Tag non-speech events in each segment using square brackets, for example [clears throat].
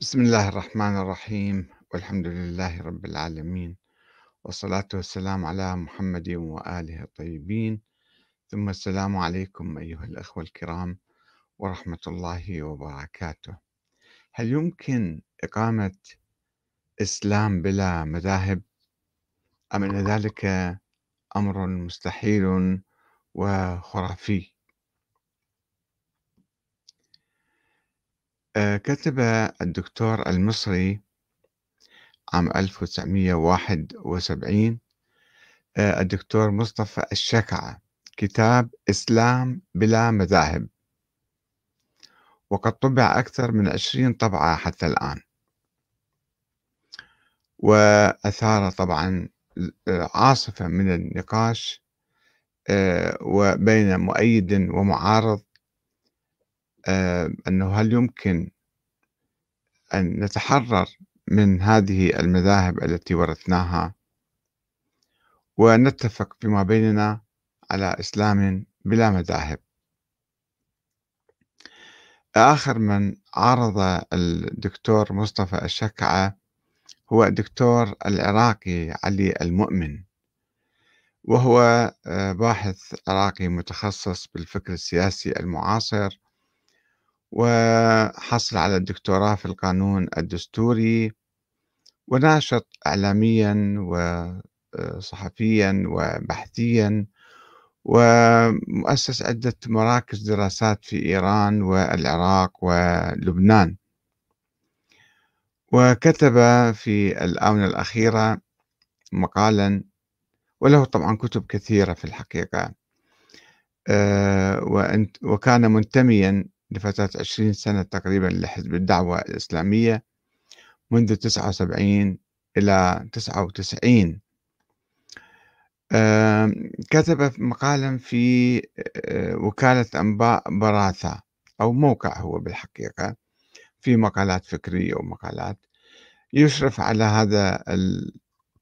بسم الله الرحمن الرحيم والحمد لله رب العالمين والصلاة والسلام على محمد وآله الطيبين ثم السلام عليكم أيها الأخوة الكرام ورحمة الله وبركاته هل يمكن إقامة إسلام بلا مذاهب أم أن ذلك أمر مستحيل وخرافي آه، كتب الدكتور المصري عام 1971 آه، الدكتور مصطفى الشكعة كتاب إسلام بلا مذاهب وقد طبع أكثر من عشرين طبعة حتى الآن وأثار طبعا آه، عاصفة من النقاش وبين مؤيد ومعارض آه، أنه هل يمكن أن نتحرر من هذه المذاهب التي ورثناها ونتفق فيما بيننا على إسلام بلا مذاهب آخر من عارض الدكتور مصطفى الشكعة هو الدكتور العراقي علي المؤمن وهو آه، باحث عراقي متخصص بالفكر السياسي المعاصر وحصل على الدكتوراه في القانون الدستوري وناشط إعلاميا وصحفيا آه، وبحثيا ومؤسس عدة مراكز دراسات في إيران والعراق ولبنان وكتب في الآونة الأخيرة مقالا وله طبعا كتب كثيرة في الحقيقة آه، وكان منتميا لفترة عشرين سنة تقريبا لحزب الدعوة الإسلامية منذ تسعة وسبعين إلى تسعة وتسعين كتب مقالا في آه، وكالة أنباء براثة أو موقع هو بالحقيقة في مقالات فكرية ومقالات يشرف على هذا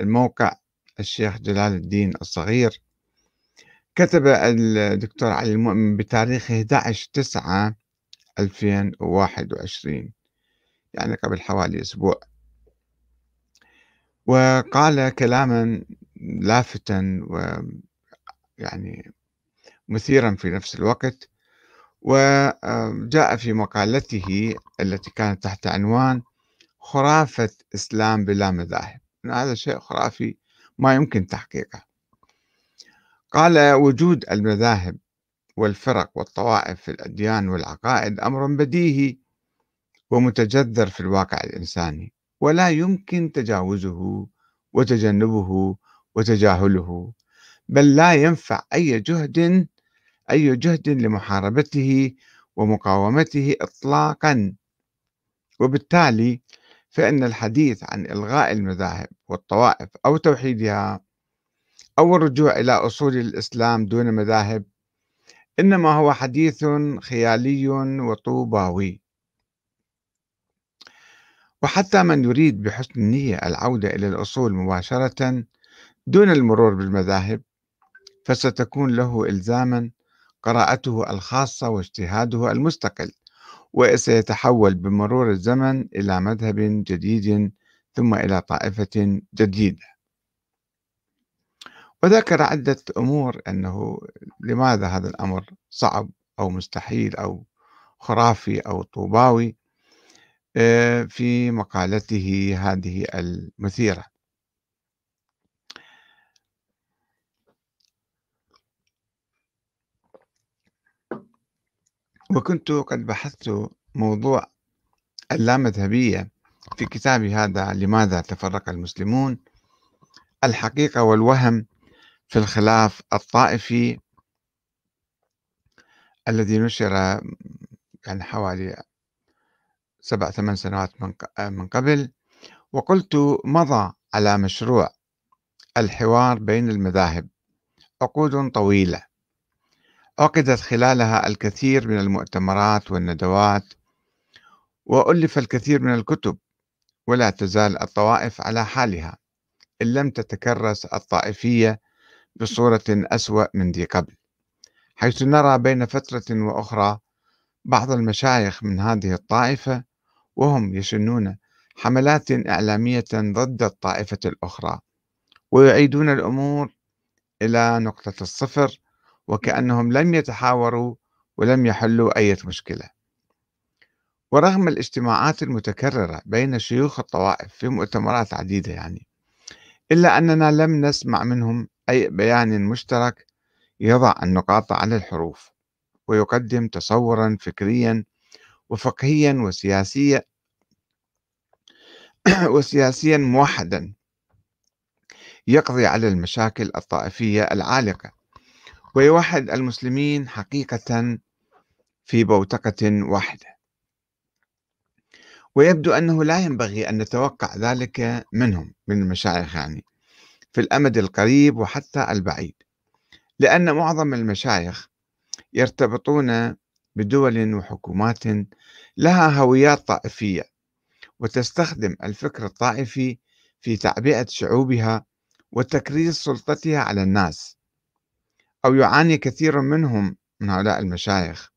الموقع الشيخ جلال الدين الصغير كتب الدكتور علي المؤمن بتاريخ 11 9 2021 يعني قبل حوالي أسبوع وقال كلاما لافتا ويعني مثيرا في نفس الوقت وجاء في مقالته التي كانت تحت عنوان خرافة إسلام بلا مذاهب هذا شيء خرافي ما يمكن تحقيقه قال وجود المذاهب والفرق والطوائف في الأديان والعقائد أمر بديهي ومتجذر في الواقع الإنساني ولا يمكن تجاوزه وتجنبه وتجاهله بل لا ينفع أي جهد أي جهد لمحاربته ومقاومته إطلاقا وبالتالي فإن الحديث عن إلغاء المذاهب والطوائف أو توحيدها أو الرجوع إلى أصول الإسلام دون مذاهب إنما هو حديث خيالي وطوباوي وحتى من يريد بحسن النية العودة إلى الأصول مباشرة دون المرور بالمذاهب فستكون له إلزاما قراءته الخاصة واجتهاده المستقل وسيتحول بمرور الزمن إلى مذهب جديد ثم إلى طائفة جديدة وذكر عدة أمور أنه لماذا هذا الأمر صعب أو مستحيل أو خرافي أو طوباوي آه، في مقالته هذه المثيرة وكنت قد بحثت موضوع اللامذهبية في كتابي هذا لماذا تفرق المسلمون الحقيقة والوهم في الخلاف الطائفي الذي نشر يعني حوالي سبع ثمان سنوات من قبل وقلت مضى على مشروع الحوار بين المذاهب عقود طويلة عقدت خلالها الكثير من المؤتمرات والندوات وألف الكثير من الكتب ولا تزال الطوائف على حالها إن لم تتكرس الطائفية بصورة أسوأ من ذي قبل حيث نرى بين فترة وأخرى بعض المشايخ من هذه الطائفة وهم يشنون حملات إعلامية ضد الطائفة الأخرى ويعيدون الأمور إلى نقطة الصفر وكأنهم لم يتحاوروا ولم يحلوا أي مشكلة ورغم الاجتماعات المتكررة بين شيوخ الطوائف في مؤتمرات عديدة يعني إلا أننا لم نسمع منهم أي بيان مشترك يضع النقاط على الحروف ويقدم تصورا فكريا وفقهيا وسياسيا [clears throat] وسياسيا موحدا يقضي على المشاكل الطائفية العالقة ويوحد المسلمين حقيقة في بوتقة واحدة ويبدو أنه لا ينبغي أن نتوقع ذلك منهم من المشايخ يعني في الأمد القريب وحتى البعيد لأن معظم المشايخ يرتبطون بدول وحكومات لها هويات طائفية وتستخدم الفكر الطائفي في تعبئة شعوبها وتكريس سلطتها على الناس أو يعاني كثير منهم من هؤلاء المشايخ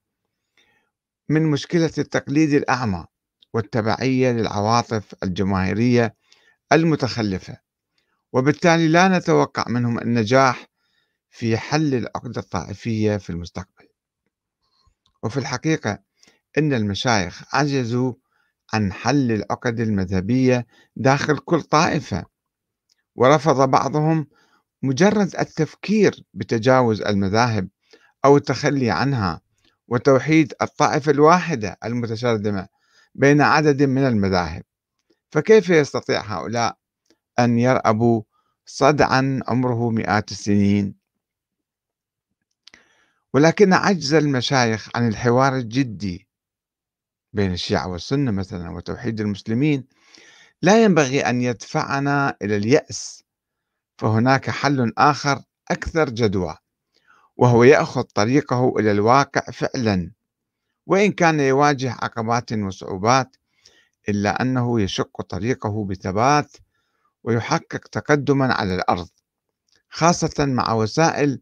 من مشكلة التقليد الأعمى والتبعية للعواطف الجماهيرية المتخلفة وبالتالي لا نتوقع منهم النجاح في حل العقدة الطائفية في المستقبل وفي الحقيقة أن المشايخ عجزوا عن حل العقد المذهبية داخل كل طائفة ورفض بعضهم مجرد التفكير بتجاوز المذاهب أو التخلي عنها وتوحيد الطائفة الواحدة المتشرذمة بين عدد من المذاهب فكيف يستطيع هؤلاء أن يرأبوا صدعا عمره مئات السنين ولكن عجز المشايخ عن الحوار الجدي بين الشيعة والسنة مثلا وتوحيد المسلمين لا ينبغي أن يدفعنا إلى اليأس فهناك حل آخر أكثر جدوى وهو يأخذ طريقه إلى الواقع فعلا وإن كان يواجه عقبات وصعوبات إلا أنه يشق طريقه بثبات ويحقق تقدما على الارض خاصه مع وسائل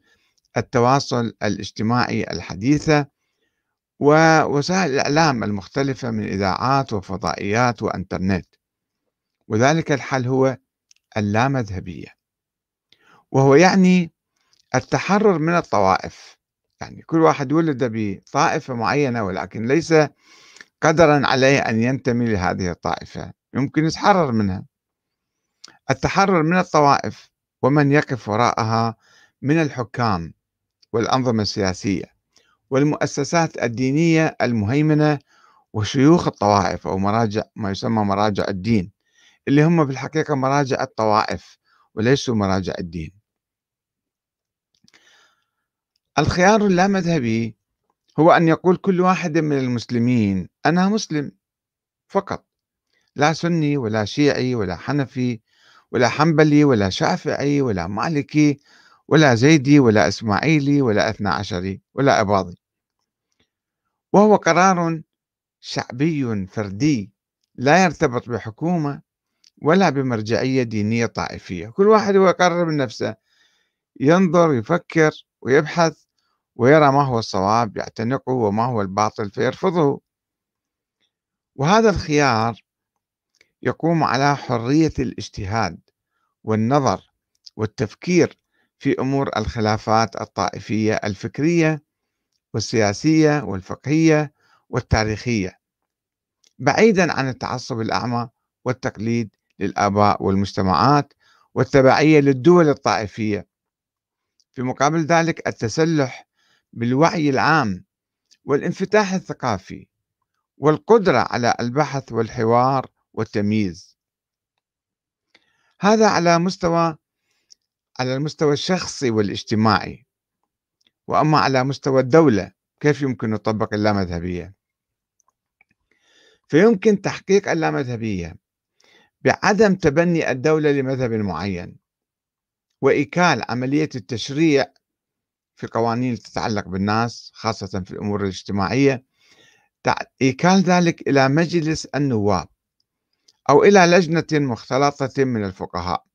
التواصل الاجتماعي الحديثه ووسائل الاعلام المختلفه من اذاعات وفضائيات وانترنت وذلك الحل هو اللامذهبيه وهو يعني التحرر من الطوائف يعني كل واحد ولد بطائفه معينه ولكن ليس قدرا عليه ان ينتمي لهذه الطائفه يمكن يتحرر منها التحرر من الطوائف ومن يقف وراءها من الحكام والأنظمة السياسية والمؤسسات الدينية المهيمنة وشيوخ الطوائف أو مراجع ما يسمى مراجع الدين اللي هم في الحقيقة مراجع الطوائف وليسوا مراجع الدين الخيار اللامذهبي هو أن يقول كل واحد من المسلمين أنا مسلم فقط لا سني ولا شيعي ولا حنفي ولا حنبلي ولا شافعي ولا مالكي ولا زيدي ولا إسماعيلي ولا اثنا عشري ولا أباضي وهو قرار شعبي فردي لا يرتبط بحكومة ولا بمرجعية دينية طائفية كل واحد هو يقرر من نفسه ينظر يفكر ويبحث ويرى ما هو الصواب يعتنقه وما هو الباطل فيرفضه وهذا الخيار يقوم على حرية الاجتهاد والنظر والتفكير في أمور الخلافات الطائفية الفكرية والسياسية والفقهية والتاريخية بعيدا عن التعصب الأعمى والتقليد للآباء والمجتمعات والتبعية للدول الطائفية في مقابل ذلك التسلح بالوعي العام والانفتاح الثقافي والقدرة على البحث والحوار والتمييز هذا على مستوى على المستوى الشخصي والاجتماعي وأما على مستوى الدولة كيف يمكن نطبق اللامذهبية فيمكن تحقيق اللامذهبية بعدم تبني الدولة لمذهب معين وإيكال عملية التشريع في قوانين تتعلق بالناس خاصة في الأمور الاجتماعية إيكال ذلك إلى مجلس النواب أو إلى لجنة مختلطة من الفقهاء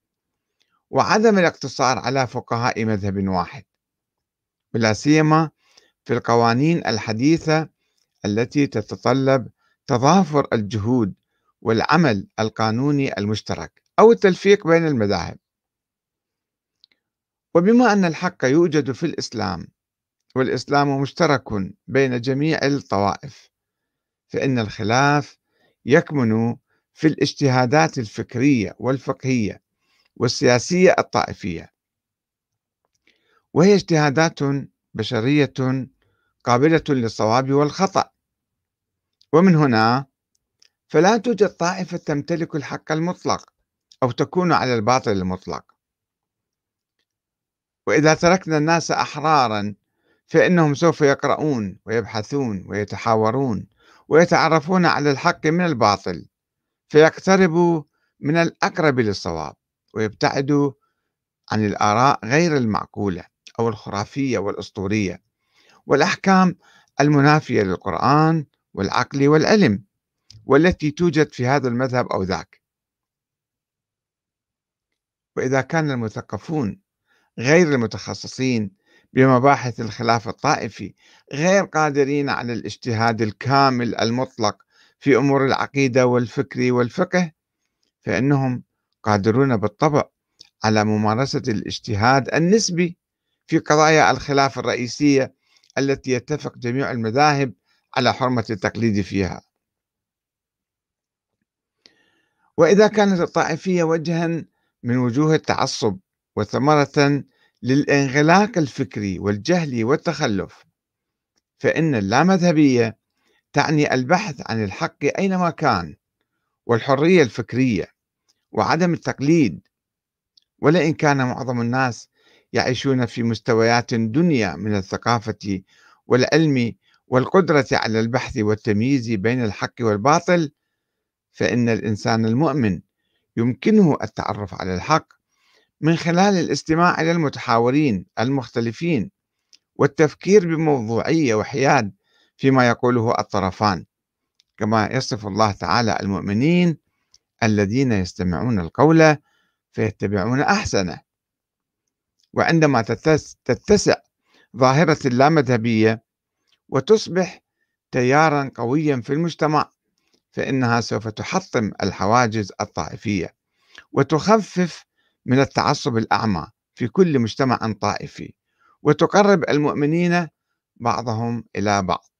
وعدم الاقتصار على فقهاء مذهب واحد ولا سيما في القوانين الحديثة التي تتطلب تضافر الجهود والعمل القانوني المشترك أو التلفيق بين المذاهب وبما أن الحق يوجد في الإسلام والإسلام مشترك بين جميع الطوائف فإن الخلاف يكمن في الاجتهادات الفكريه والفقهيه والسياسيه الطائفيه وهي اجتهادات بشريه قابله للصواب والخطا ومن هنا فلا توجد طائفه تمتلك الحق المطلق او تكون على الباطل المطلق واذا تركنا الناس احرارا فانهم سوف يقرؤون ويبحثون ويتحاورون ويتعرفون على الحق من الباطل فيقتربوا من الأقرب للصواب ويبتعدوا عن الآراء غير المعقولة أو الخرافية والأسطورية والأحكام المنافية للقرآن والعقل والعلم والتي توجد في هذا المذهب أو ذاك وإذا كان المثقفون غير المتخصصين بمباحث الخلاف الطائفي غير قادرين على الاجتهاد الكامل المطلق في أمور العقيدة والفكر والفقه فإنهم قادرون بالطبع على ممارسة الاجتهاد النسبي في قضايا الخلاف الرئيسية التي يتفق جميع المذاهب على حرمة التقليد فيها وإذا كانت الطائفية وجها من وجوه التعصب وثمرة للانغلاق الفكري والجهلي والتخلف فإن اللامذهبية تعني البحث عن الحق اينما كان والحريه الفكريه وعدم التقليد ولئن كان معظم الناس يعيشون في مستويات دنيا من الثقافه والعلم والقدره على البحث والتمييز بين الحق والباطل فان الانسان المؤمن يمكنه التعرف على الحق من خلال الاستماع الى المتحاورين المختلفين والتفكير بموضوعيه وحياد فيما يقوله الطرفان كما يصف الله تعالى المؤمنين الذين يستمعون القول فيتبعون احسنه وعندما تتسع ظاهره اللامذهبيه وتصبح تيارا قويا في المجتمع فانها سوف تحطم الحواجز الطائفيه وتخفف من التعصب الاعمى في كل مجتمع طائفي وتقرب المؤمنين بعضهم الى بعض